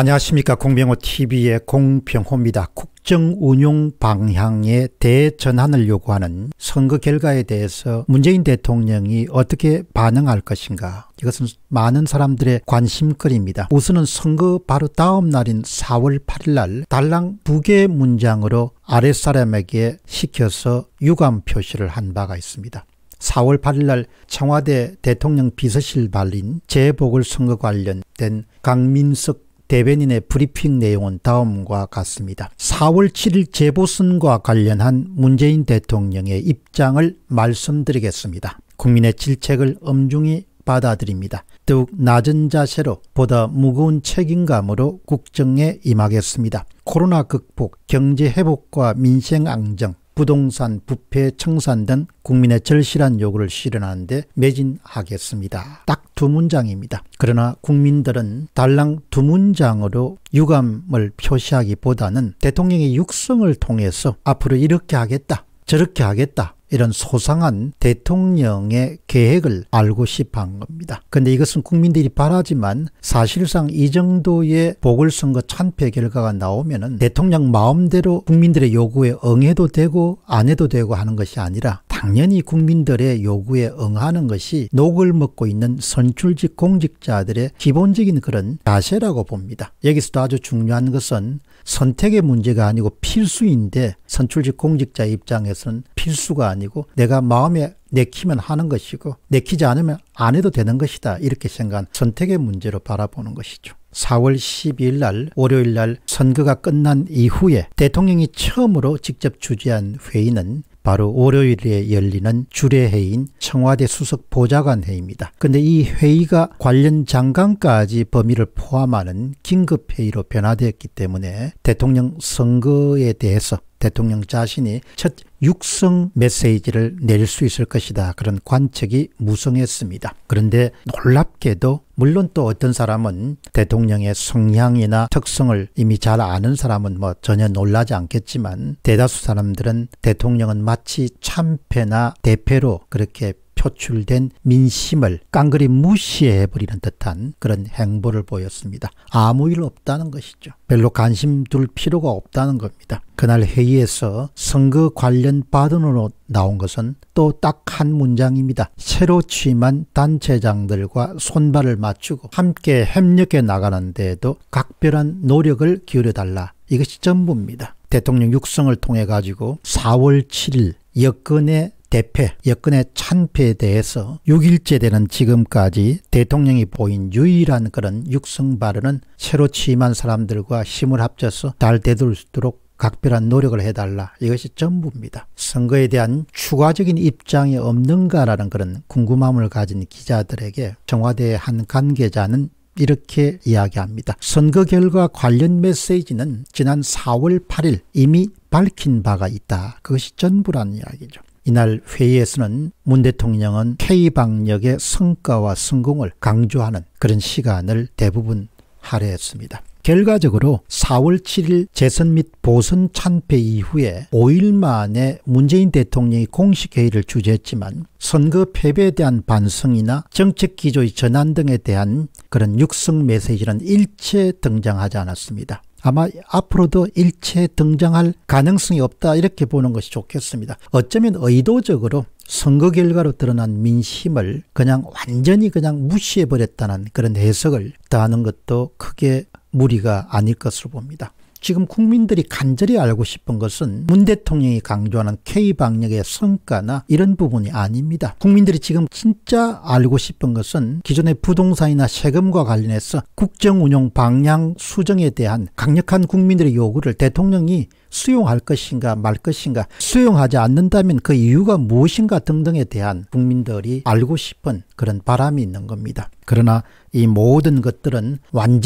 안녕하십니까 공병호TV의 공병호입니다. 국정운용 방향의 대전환을 요구하는 선거 결과에 대해서 문재인 대통령이 어떻게 반응할 것인가 이것은 많은 사람들의 관심거리입니다. 우선은 선거 바로 다음 날인 4월 8일 날 달랑 두개 문장으로 아랫사람에게 시켜서 유감 표시를 한 바가 있습니다. 4월 8일 날 청와대 대통령 비서실 발린 재보궐선거 관련된 강민석 대변인의 브리핑 내용은 다음과 같습니다. 4월 7일 제보선과 관련한 문재인 대통령의 입장을 말씀드리겠습니다. 국민의 질책을 엄중히 받아들입니다. 더욱 낮은 자세로 보다 무거운 책임감으로 국정에 임하겠습니다. 코로나 극복, 경제 회복과 민생 안정, 부동산 부패 청산 등 국민의 절실한 요구를 실현하는데 매진하겠습니다. 딱 두 문장입니다. 그러나 국민들은 달랑 두 문장으로 유감을 표시하기보다는 대통령의 육성을 통해서 앞으로 이렇게 하겠다 저렇게 하겠다 이런 소상한 대통령의 계획을 알고 싶어 한 겁니다. 그런데 이것은 국민들이 바라지만 사실상 이 정도의 보궐선거 참패 결과가 나오면 은 대통령 마음대로 국민들의 요구에 응해도 되고 안 해도 되고 하는 것이 아니라 당연히 국민들의 요구에 응하는 것이 녹을 먹고 있는 선출직 공직자들의 기본적인 그런 자세라고 봅니다. 여기서도 아주 중요한 것은 선택의 문제가 아니고 필수인데 선출직 공직자 입장에서는 필수가 아니고 내가 마음에 내키면 하는 것이고 내키지 않으면 안 해도 되는 것이다 이렇게 생각한 선택의 문제로 바라보는 것이죠. 4월 12일 날 월요일 날 선거가 끝난 이후에 대통령이 처음으로 직접 주재한 회의는 바로 월요일에 열리는 주례회인 의 청와대 수석 보좌관 회의입니다. 그런데이 회의가 관련 장관까지 범위를 포함하는 긴급회의로 변화되었기 때문에 대통령 선거에 대해서 대통령 자신이 첫 육성 메시지를 낼 수 있을 것이다. 그런 관측이 무성했습니다. 그런데 놀랍게도 물론 또 어떤 사람은 대통령의 성향이나 특성을 이미 잘 아는 사람은 뭐 전혀 놀라지 않겠지만 대다수 사람들은 대통령은 마치 참패나 대패로 그렇게 표출된 민심을 깡그리 무시해버리는 듯한 그런 행보를 보였습니다. 아무 일 없다는 것이죠. 별로 관심 둘 필요가 없다는 겁니다. 그날 회의에서 선거 관련 발언으로 나온 것은 또 딱 한 문장입니다. 새로 취임한 단체장들과 손발을 맞추고 함께 협력해 나가는데에도 각별한 노력을 기울여달라. 이것이 전부입니다. 대통령 육성을 통해 가지고 4월 7일 여건의 대패, 여권의 참패에 대해서 6일째 되는 지금까지 대통령이 보인 유일한 그런 육성 발언은 새로 취임한 사람들과 힘을 합쳐서 잘 되돌수록 있도 각별한 노력을 해달라. 이것이 전부입니다. 선거에 대한 추가적인 입장이 없는가라는 그런 궁금함을 가진 기자들에게 청와대의 한 관계자는 이렇게 이야기합니다. 선거 결과 관련 메시지는 지난 4월 8일 이미 밝힌 바가 있다. 그것이 전부란 이야기죠. 이날 회의에서는 문 대통령은 K방역의 성과와 성공을 강조하는 그런 시간을 대부분 할애했습니다. 결과적으로 4월 7일 재선 및 보선 참패 이후에 5일 만에 문재인 대통령이 공식 회의를 주재했지만 선거 패배에 대한 반성이나 정책 기조의 전환 등에 대한 그런 육성 메시지는 일체 등장하지 않았습니다. 아마 앞으로도 일체 등장할 가능성이 없다 이렇게 보는 것이 좋겠습니다. 어쩌면 의도적으로 선거 결과로 드러난 민심을 그냥 완전히 그냥 무시해버렸다는 그런 해석을 다하는 것도 크게 무리가 아닐 것으로 봅니다. 지금 국민들이 간절히 알고 싶은 것은 문 대통령이 강조하는 K방역의 성과나 이런 부분이 아닙니다. 국민들이 지금 진짜 알고 싶은 것은 기존의 부동산이나 세금과 관련해서 국정운용 방향 수정에 대한 강력한 국민들의 요구를 대통령이 수용할 것인가 말 것인가 수용하지 않는다면 그 이유가 무엇인가 등등에 대한 국민들이 알고 싶은 그런 바람이 있는 겁니다. 그러나 이 모든 것들은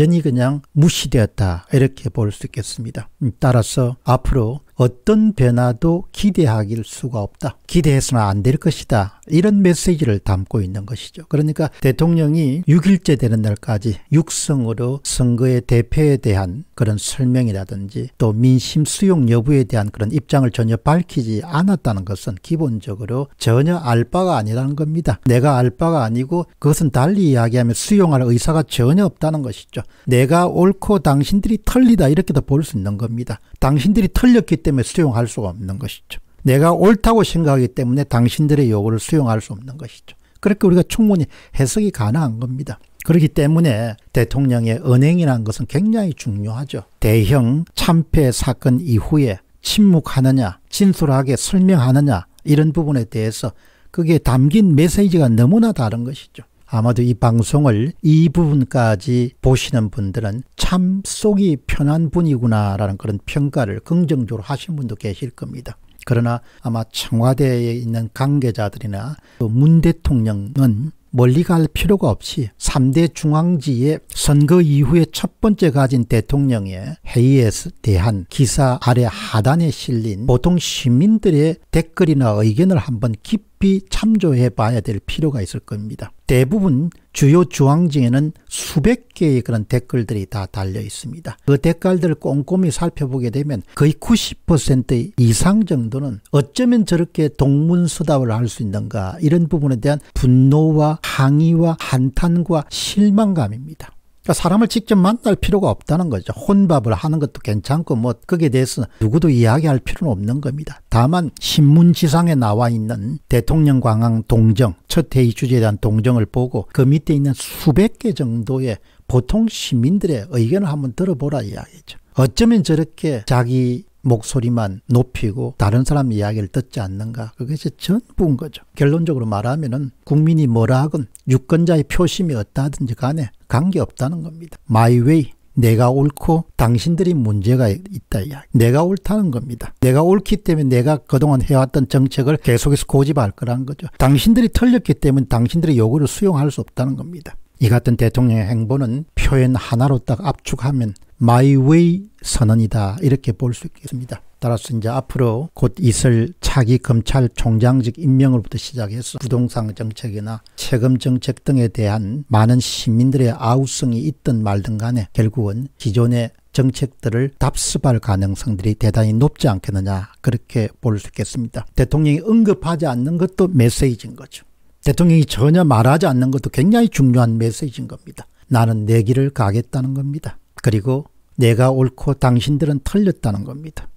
완전히 그냥 무시되었다 이렇게 볼 수 있겠습니다. 따라서 앞으로 어떤 변화도 기대하길 수가 없다. 기대해서는 안 될 것이다. 이런 메시지를 담고 있는 것이죠. 그러니까 대통령이 6일째 되는 날까지 육성으로 선거의 대표에 대한 그런 설명이라든지 또 민심 수용 여부에 대한 그런 입장을 전혀 밝히지 않았다는 것은 기본적으로 전혀 알 바가 아니라는 겁니다. 내가 알 바가 아니고 그것은 달리 이야기하면 수용할 의사가 전혀 없다는 것이죠. 내가 옳고 당신들이 털리다 이렇게도 볼 수 있는 겁니다. 당신들이 틀렸기 때문에 수용할 수가 없는 것이죠. 내가 옳다고 생각하기 때문에 당신들의 요구를 수용할 수 없는 것이죠. 그렇게 우리가 충분히 해석이 가능한 겁니다. 그렇기 때문에 대통령의 은행이라는 것은 굉장히 중요하죠. 대형 참패 사건 이후에 침묵하느냐, 진솔하게 설명하느냐 이런 부분에 대해서 그게 담긴 메시지가 너무나 다른 것이죠. 아마도 이 방송을 이 부분까지 보시는 분들은 참 속이 편한 분이구나라는 그런 평가를 긍정적으로 하신 분도 계실 겁니다. 그러나 아마 청와대에 있는 관계자들이나 문 대통령은 멀리 갈 필요가 없이 3대 중앙지의 선거 이후에 첫 번째 가진 대통령의 회의에 대한 기사 아래 하단에 실린 보통 시민들의 댓글이나 의견을 한번 깊이 깊이 참조해 봐야 될 필요가 있을 겁니다. 대부분 주요 주황지에는 수백 개의 그런 댓글들이 다 달려 있습니다. 그 댓글들을 꼼꼼히 살펴보게 되면 거의 90% 이상 정도는 어쩌면 저렇게 동문서답을 할 수 있는가 이런 부분에 대한 분노와 항의와 한탄과 실망감입니다. 그러니까 사람을 직접 만날 필요가 없다는 거죠. 혼밥을 하는 것도 괜찮고 뭐 거기에 대해서 누구도 이야기할 필요는 없는 겁니다. 다만 신문지상에 나와 있는 대통령 관광 동정 첫 회의 주제에 대한 동정을 보고 그 밑에 있는 수백 개 정도의 보통 시민들의 의견을 한번 들어보라 이야기죠. 어쩌면 저렇게 자기 목소리만 높이고 다른 사람 이야기를 듣지 않는가 그것이 전부인 거죠. 결론적으로 말하면은 국민이 뭐라 하건 유권자의 표심이 어떠하든지 간에 관계없다는 겁니다. 마이웨이 내가 옳고 당신들이 문제가 있다 이야기. 내가 옳다는 겁니다. 내가 옳기 때문에 내가 그동안 해왔던 정책을 계속해서 고집할 거란 거죠. 당신들이 틀렸기 때문에 당신들의 요구를 수용할 수 없다는 겁니다. 이 같은 대통령의 행보는 표현 하나로 딱 압축하면 마이웨이 선언이다 이렇게 볼 수 있겠습니다. 따라서 이제 앞으로 곧 있을 차기 검찰총장직 임명으로부터 시작해서 부동산 정책이나 세금 정책 등에 대한 많은 시민들의 아우성이 있든 말든 간에 결국은 기존의 정책들을 답습할 가능성들이 대단히 높지 않겠느냐 그렇게 볼 수 있겠습니다. 대통령이 언급하지 않는 것도 메시지인 거죠. 대통령이 전혀 말하지 않는 것도 굉장히 중요한 메시지인 겁니다. 나는 내 길을 가겠다는 겁니다. 그리고 내가 옳고 당신들은 틀렸다는 겁니다.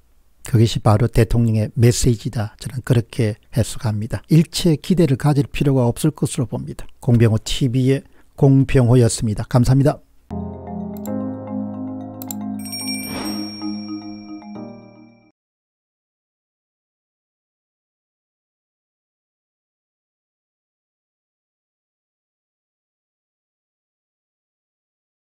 그것이 바로 대통령의 메시지다. 저는 그렇게 해석합니다. 일체 기대를 가질 필요가 없을 것으로 봅니다. 공병호 TV의 공병호였습니다. 감사합니다.